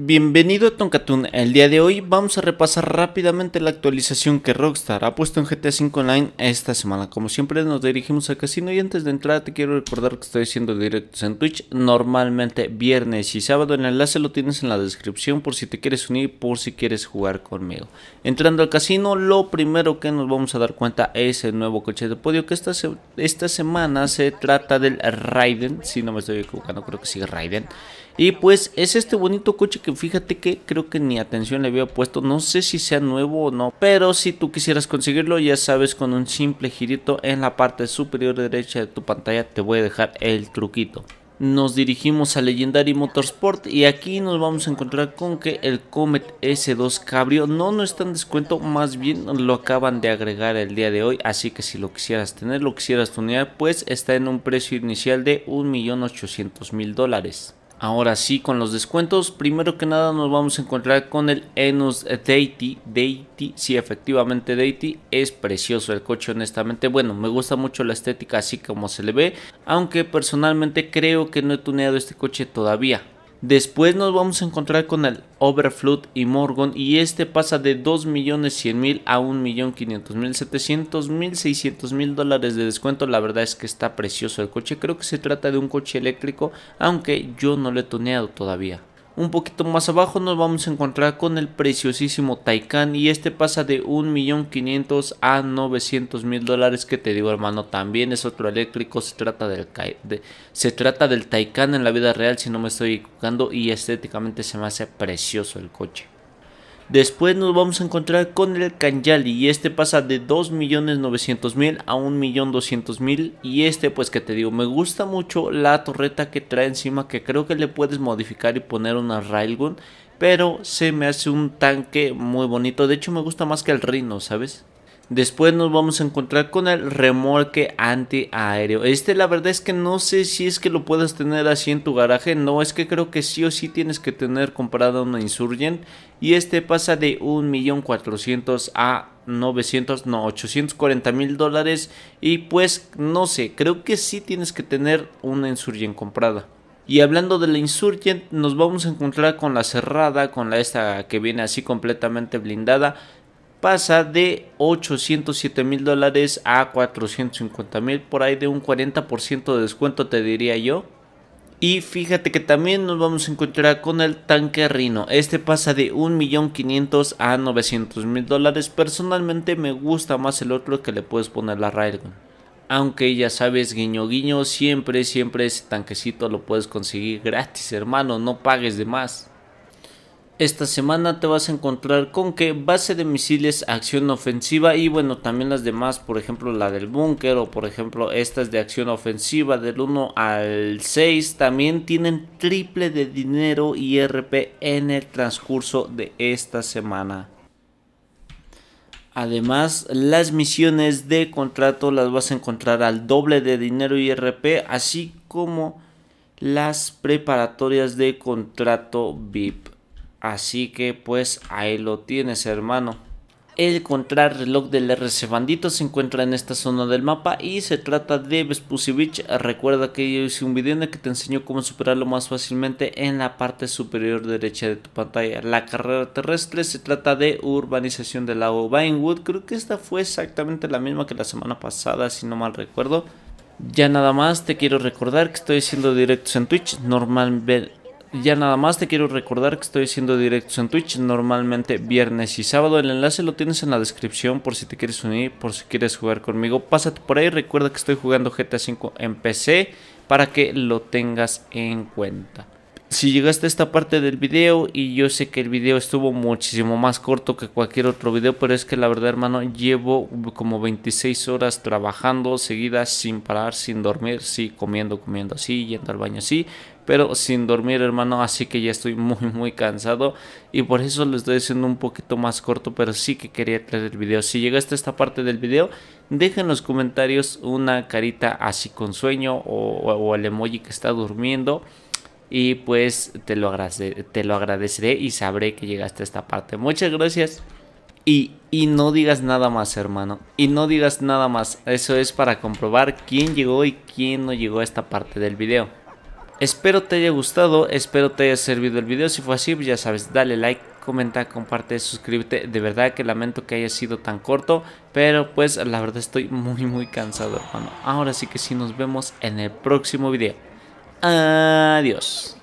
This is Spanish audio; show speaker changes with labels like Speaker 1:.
Speaker 1: Bienvenido a Tonkatun, el día de hoy vamos a repasar rápidamente la actualización que Rockstar ha puesto en GTA 5 Online esta semana. Como siempre nos dirigimos al casino y antes de entrar te quiero recordar que estoy haciendo directos en Twitch normalmente viernes y sábado. El enlace lo tienes en la descripción por si te quieres unir, por si quieres jugar conmigo. Entrando al casino lo primero que nos vamos a dar cuenta es el nuevo coche de podio que esta, esta semana se trata del Raiden, si no me estoy equivocando creo que sigue Raiden. Y pues es este bonito coche que fíjate que creo que ni atención le había puesto. No sé si sea nuevo o no. Pero si tú quisieras conseguirlo, ya sabes, con un simple girito en la parte superior derecha de tu pantalla te voy a dejar el truquito nos dirigimos a Legendary Motorsport y aquí nos vamos a encontrar con que el Comet S2 Cabrio no, no está en descuento, más bien lo acaban de agregar el día de hoy, así que si lo quisieras tener, lo quisieras tunear, pues está en un precio inicial de 1.800.000 dólares. Ahora sí, con los descuentos, primero que nada nos vamos a encontrar con el Enos Deity. Deity, sí, efectivamente Deity. Es precioso el coche, honestamente. Bueno, me gusta mucho la estética así como se le ve. Aunque personalmente creo que no he tuneado este coche todavía. Después nos vamos a encontrar con el Overflood y Morgan y este pasa de 2.100.000 a 1.500.000, 700.000, 600.000 dólares de descuento. La verdad es que está precioso el coche. Creo que se trata de un coche eléctrico, aunque yo no lo he tuneado todavía. Un poquito más abajo nos vamos a encontrar con el preciosísimo Taycan y este pasa de 1.500.000 a 900.000 dólares que te digo hermano también es otro eléctrico, se trata del, de, se trata del Taycan en la vida real si no me estoy equivocando y estéticamente se me hace precioso el coche. Después nos vamos a encontrar con el Kanjali y este pasa de 2.900.000 a 1.200.000 y este pues que te digo, me gusta mucho la torreta que trae encima que creo que le puedes modificar y poner una railgun, pero se me hace un tanque muy bonito, de hecho me gusta más que el Rhino, ¿sabes? Después nos vamos a encontrar con el remolque antiaéreo. Este la verdad es que no sé si es que lo puedas tener así en tu garaje. No, es que creo que sí o sí tienes que tener comprada una Insurgent. Y este pasa de 1.400.000 a 900, no, 840.000 mil dólares. Y pues no sé, creo que sí tienes que tener una Insurgent comprada. Y hablando de la Insurgent, nos vamos a encontrar con la cerrada, con la esta que viene así completamente blindada pasa de 807 mil dólares a 450 mil, por ahí de un 40% de descuento te diría yo. Y fíjate que también nos vamos a encontrar con el tanque Rino. Este pasa de 1.500.000 a 900.000 dólares. Personalmente me gusta más el otro que le puedes poner la Railgun. Aunque ya sabes, guiño guiño, siempre, siempre ese tanquecito lo puedes conseguir gratis, hermano. No pagues de más. Esta semana te vas a encontrar con que base de misiles, acción ofensiva y bueno, también las demás, por ejemplo la del búnker o por ejemplo estas de acción ofensiva del 1 al 6 también tienen triple de dinero y e RP en el transcurso de esta semana. Además, las misiones de contrato las vas a encontrar al doble de dinero y e RP, así como las preparatorias de contrato VIP. Así que pues ahí lo tienes hermano. El contrarreloj del RC Bandito se encuentra en esta zona del mapa y se trata de Vespucci Beach. Recuerda que yo hice un video en el que te enseño cómo superarlo más fácilmente en la parte superior derecha de tu pantalla. La carrera terrestre se trata de urbanización del lago Vinewood. Creo que esta fue exactamente la misma que la semana pasada si no mal recuerdo. Ya nada más te quiero recordar que estoy haciendo directos en Twitch, normal, ya nada más te quiero recordar que estoy haciendo directos en Twitch normalmente viernes y sábado. El enlace lo tienes en la descripción por si te quieres unir, por si quieres jugar conmigo. Pásate por ahí. Recuerda que estoy jugando GTA V en PC para que lo tengas en cuenta si llegaste a esta parte del video y yo sé que el video estuvo muchísimo más corto que cualquier otro video, pero es que la verdad hermano llevo como 26 horas trabajando seguidas sin parar, sin dormir, sí, comiendo, comiendo así, yendo al baño así, pero sin dormir hermano, así que ya estoy muy muy cansado y por eso lo estoy haciendo un poquito más corto, pero sí que quería traer el video. Si llegaste a esta parte del video, dejen en los comentarios una carita así con sueño o, o el emoji que está durmiendo. Y pues te lo, te lo agradeceré y sabré que llegaste a esta parte. Muchas gracias. Y, y, no digas nada más, hermano. Y no digas nada más. Eso es para comprobar quién llegó y quién no llegó a esta parte del video. Espero te haya gustado, espero te haya servido el video. Si fue así, pues ya sabes, dale like, comenta, comparte, suscríbete. De verdad que lamento que haya sido tan corto, pero pues la verdad estoy muy muy cansado, hermano. Ahora sí que sí, nos vemos en el próximo video. Adiós.